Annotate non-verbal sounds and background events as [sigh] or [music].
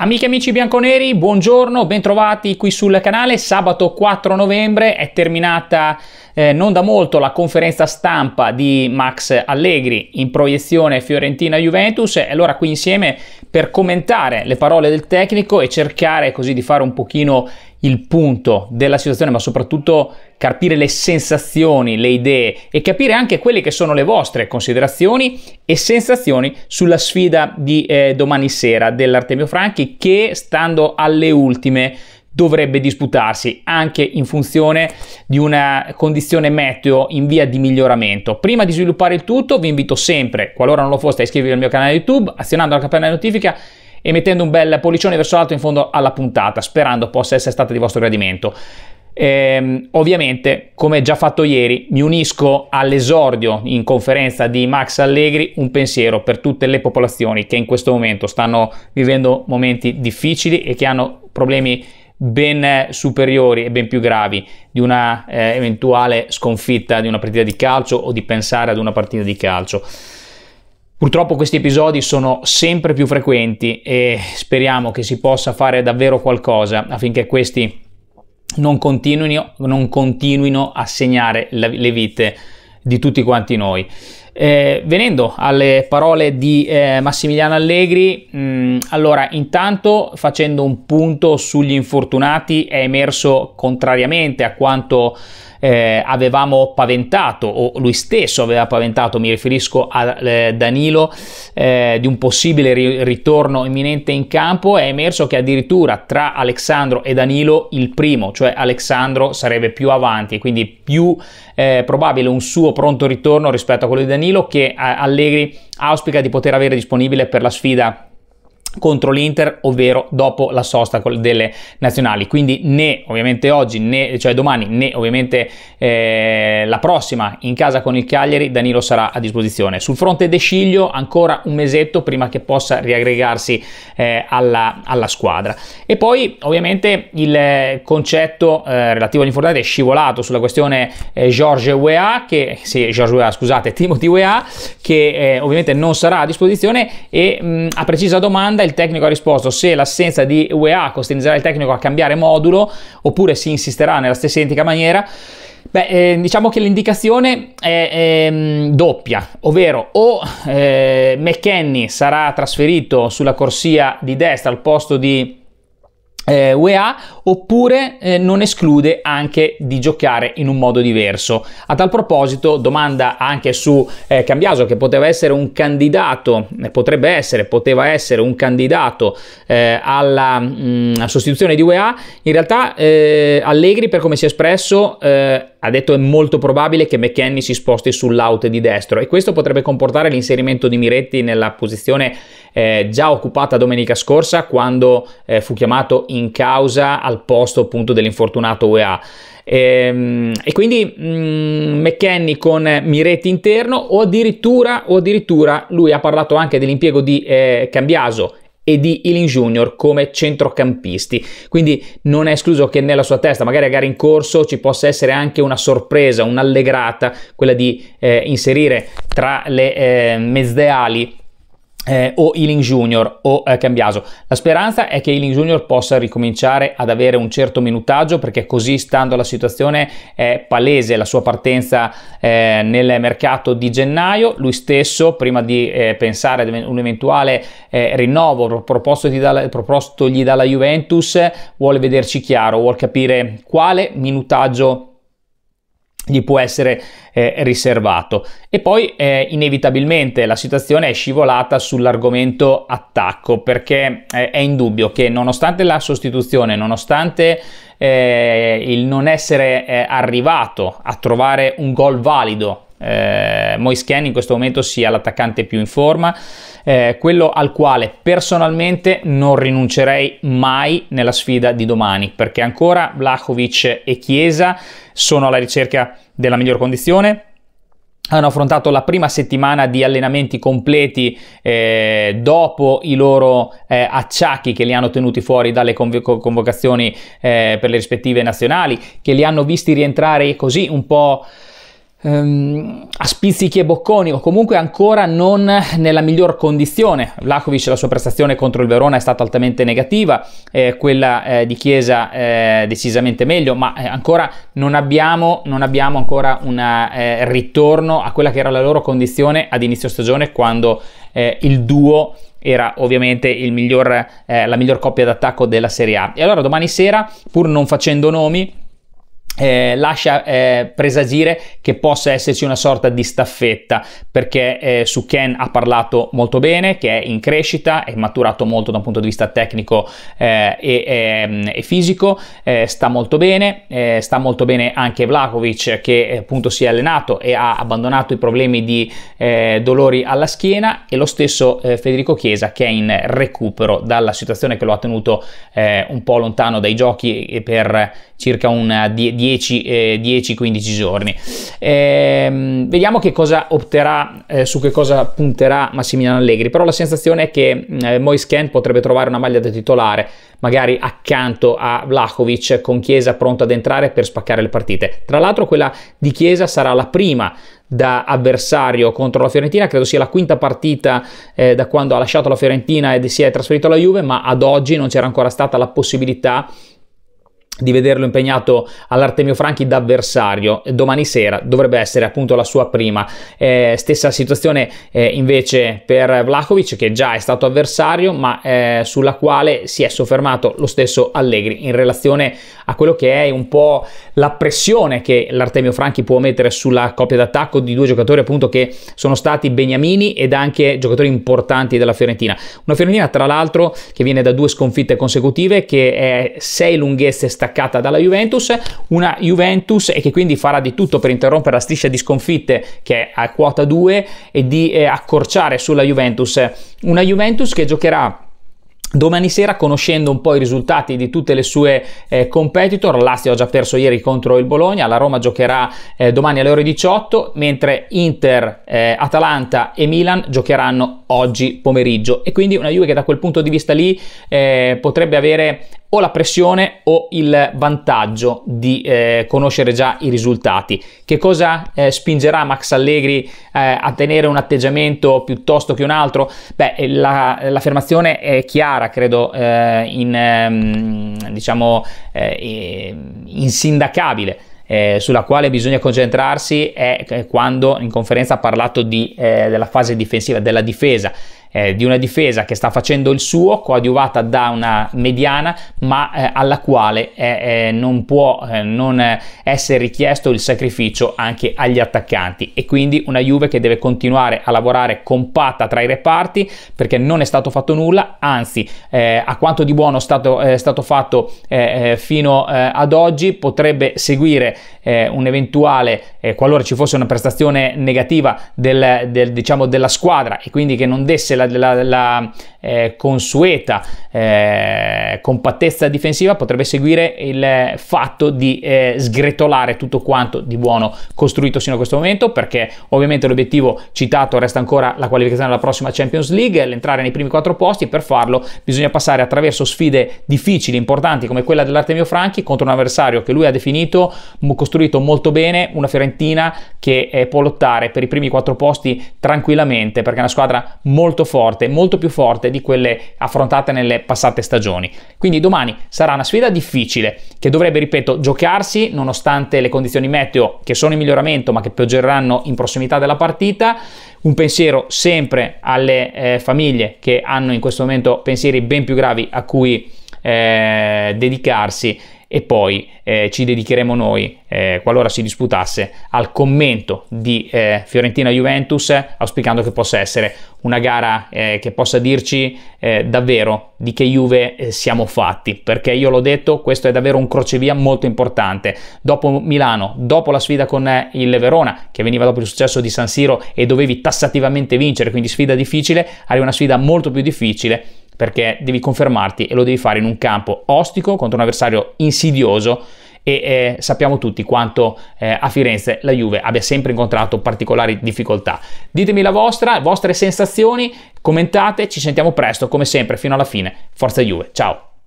Amiche e amici bianconeri, buongiorno, bentrovati qui sul canale. Sabato 4 novembre è terminata eh, non da molto la conferenza stampa di Max Allegri in proiezione Fiorentina-Juventus e allora qui insieme per commentare le parole del tecnico e cercare così di fare un pochino il punto della situazione, ma soprattutto capire le sensazioni, le idee e capire anche quelle che sono le vostre considerazioni e sensazioni sulla sfida di eh, domani sera dell'Artemio Franchi che, stando alle ultime, dovrebbe disputarsi anche in funzione di una condizione meteo in via di miglioramento. Prima di sviluppare il tutto vi invito sempre, qualora non lo foste, a iscrivervi al mio canale YouTube, azionando la campanella di notifica e mettendo un bel pollicione verso l'alto in fondo alla puntata, sperando possa essere stata di vostro gradimento. Ehm, ovviamente, come già fatto ieri, mi unisco all'esordio in conferenza di Max Allegri, un pensiero per tutte le popolazioni che in questo momento stanno vivendo momenti difficili e che hanno problemi ben superiori e ben più gravi di una eh, eventuale sconfitta di una partita di calcio o di pensare ad una partita di calcio. Purtroppo questi episodi sono sempre più frequenti e speriamo che si possa fare davvero qualcosa affinché questi non continuino, non continuino a segnare la, le vite di tutti quanti noi. Eh, venendo alle parole di eh, Massimiliano Allegri, mh, mm, allora intanto facendo un punto sugli infortunati è emerso contrariamente a quanto eh, avevamo paventato o lui stesso aveva paventato, mi riferisco a eh, Danilo, eh, di un possibile ri- ritorno imminente in campo, è emerso che addirittura tra Alexandro e Danilo il primo, cioè Alexandro, sarebbe più avanti, e quindi più eh, probabile un suo pronto ritorno rispetto a quello di Danilo Danilo che eh, Allegri auspica di poter avere disponibile per la sfida contro l'Inter, ovvero dopo la sosta delle nazionali. Quindi né ovviamente oggi, né, cioè domani, né ovviamente eh, la prossima in casa con il Cagliari, Danilo sarà a disposizione. Sul fronte De Sciglio ancora un mesetto prima che possa riaggregarsi eh, alla, alla, squadra. E poi ovviamente il concetto eh, relativo all'infortunato è scivolato sulla questione eh, George Weah, che, sì, George Weah, scusate, [laughs] Timothy Wea, che eh, ovviamente non sarà a disposizione e mh, mm, a precisa domanda il tecnico ha risposto se l'assenza di UEA costringerà il tecnico a cambiare modulo oppure si insisterà nella stessa identica maniera. Beh, eh, diciamo che l'indicazione è, è mm, doppia, ovvero o eh, McKenny sarà trasferito sulla corsia di destra al posto di eh, UEA oppure eh, non esclude anche di giocare in un modo diverso. A tal proposito, domanda anche su eh, Cambiaso che poteva essere un candidato, eh, potrebbe essere, poteva essere un candidato eh, alla mh, mm, sostituzione di UEA, in realtà eh, Allegri per come si è espresso eh, ha detto è molto probabile che McKenny si sposti sull'out di destro e questo potrebbe comportare l'inserimento di Miretti nella posizione già occupata domenica scorsa quando fu chiamato in causa al al posto appunto dell'infortunato UEA. E, ehm, e quindi mh, mm, McKenny con Miretti interno o addirittura, o addirittura lui ha parlato anche dell'impiego di eh, Cambiaso e di Ealing Junior come centrocampisti. Quindi non è escluso che nella sua testa, magari a gara in corso, ci possa essere anche una sorpresa, un'allegrata, quella di eh, inserire tra le eh, mezze ali eh, o Ealing Junior o eh, Cambiaso. La speranza è che Ealing Junior possa ricominciare ad avere un certo minutaggio perché così stando alla situazione è palese la sua partenza eh, nel mercato di gennaio. Lui stesso prima di eh, pensare ad un eventuale eh, rinnovo propostogli dalla, propostogli dalla Juventus vuole vederci chiaro, vuole capire quale minutaggio gli può essere eh, riservato. E poi eh, inevitabilmente la situazione è scivolata sull'argomento attacco perché eh, è indubbio che nonostante la sostituzione, nonostante eh, il non essere eh, arrivato a trovare un gol valido eh, Moisken in questo momento sia l'attaccante più in forma, eh, quello al quale personalmente non rinuncerei mai nella sfida di domani, perché ancora Vlahovic e Chiesa sono alla ricerca della miglior condizione, hanno affrontato la prima settimana di allenamenti completi eh, dopo i loro eh, acciacchi che li hanno tenuti fuori dalle conv- convocazioni eh, per le rispettive nazionali, che li hanno visti rientrare così un po' Ehm, a spizzichi e bocconi o comunque ancora non nella miglior condizione. Vlahovic la sua prestazione contro il Verona è stata altamente negativa, eh, quella eh, di Chiesa eh, decisamente meglio, ma eh, ancora non abbiamo, non abbiamo ancora un eh, ritorno a quella che era la loro condizione ad inizio stagione quando eh, il duo era ovviamente miglior, la miglior coppia d'attacco della Serie A. E allora domani sera, pur non facendo nomi, eh, lascia eh, presagire che possa esserci una sorta di staffetta perché eh, su Ken ha parlato molto bene, che è in crescita, è maturato molto da un punto di vista tecnico eh, e, e, ehm, e, fisico, eh, sta molto bene, eh, sta molto bene anche Vlakovic che appunto si è allenato e ha abbandonato i problemi di dolori alla schiena e lo stesso Federico Chiesa che è in recupero dalla situazione che lo ha tenuto un po' lontano dai giochi per circa un 10 10-15 eh, giorni. Ehm, vediamo che cosa opterà, eh, su che cosa punterà Massimiliano Allegri, però la sensazione è che mm, eh, Moisken potrebbe trovare una maglia da titolare, magari accanto a Vlahovic con Chiesa pronto ad entrare per spaccare le partite. Tra l'altro quella di Chiesa sarà la prima da avversario contro la Fiorentina, credo sia la quinta partita eh, da quando ha lasciato la Fiorentina ed si è trasferito alla Juve, ma ad oggi non c'era ancora stata la possibilità di vederlo impegnato all'Artemio Franchi da avversario domani sera dovrebbe essere appunto la sua prima eh, stessa situazione eh, invece per Vlahovic che già è stato avversario ma eh, sulla quale si è soffermato lo stesso Allegri in relazione a quello che è un po' la pressione che l'Artemio Franchi può mettere sulla coppia d'attacco di due giocatori appunto che sono stati Beniamini ed anche giocatori importanti della Fiorentina una Fiorentina tra l'altro che viene da due sconfitte consecutive che è sei lunghezze staccate staccata dalla Juventus, una Juventus e che quindi farà di tutto per interrompere la striscia di sconfitte che è a quota 2 e di eh, accorciare sulla Juventus, una Juventus che giocherà Domani sera, conoscendo un po' i risultati di tutte le sue eh, competitor, l'Asti ha già perso ieri contro il Bologna, la Roma giocherà eh, domani alle ore 18, mentre Inter, eh, Atalanta e Milan giocheranno oggi pomeriggio. E quindi una Juve che da quel punto di vista lì eh, potrebbe avere o la pressione o il vantaggio di eh, conoscere già i risultati. Che cosa eh, spingerà Max Allegri eh, a tenere un atteggiamento piuttosto che un altro? Beh, eh, la, l'affermazione è chiara, credo, eh, in, ehm, diciamo, eh, insindacabile. Eh, sulla quale bisogna concentrarsi è quando in conferenza ha parlato di, eh, della fase difensiva, della difesa eh, di una difesa che sta facendo il suo, coadiuvata da una mediana, ma eh, alla quale eh, eh non può eh, non essere richiesto il sacrificio anche agli attaccanti. E quindi una Juve che deve continuare a lavorare compatta tra i reparti perché non è stato fatto nulla, anzi, eh, a quanto di buono è stato, è stato fatto fino ad oggi potrebbe seguire un eventuale, qualora ci fosse una prestazione negativa del, del, diciamo, della squadra e quindi che non desse la, la, la eh, consueta eh, compattezza difensiva potrebbe seguire il fatto di eh, sgretolare tutto quanto di buono costruito sino a questo momento perché ovviamente l'obiettivo citato resta ancora la qualificazione alla prossima Champions League, l'entrare nei primi quattro posti e per farlo bisogna passare attraverso sfide difficili, importanti come quella dell'Artemio Franchi contro un avversario che lui ha definito costruito molto bene, una Fiorentina che eh, può lottare per i primi quattro posti tranquillamente perché è una squadra molto forte, molto più forte di quelle affrontate nelle passate stagioni. Quindi domani sarà una sfida difficile che dovrebbe, ripeto, giocarsi nonostante le condizioni meteo che sono in miglioramento ma che pioggeranno in prossimità della partita. Un pensiero sempre alle eh, famiglie che hanno in questo momento pensieri ben più gravi a cui eh, dedicarsi e poi eh, ci dedicheremo noi, eh, qualora si disputasse, al commento di eh, Fiorentina-Juventus, auspicando che possa essere una gara eh, che possa dirci eh, davvero di che Juve eh, siamo fatti, perché io l'ho detto, questo è davvero un crocevia molto importante. Dopo Milano, dopo la sfida con il Verona, che veniva dopo il successo di San Siro e dovevi tassativamente vincere, quindi sfida difficile, arriva una sfida molto più difficile perché devi confermarti e lo devi fare in un campo ostico contro un avversario insidioso e eh, sappiamo tutti quanto eh, a Firenze la Juve abbia sempre incontrato particolari difficoltà. Ditemi la vostra, le vostre sensazioni, commentate, ci sentiamo presto come sempre fino alla fine. Forza Juve, ciao!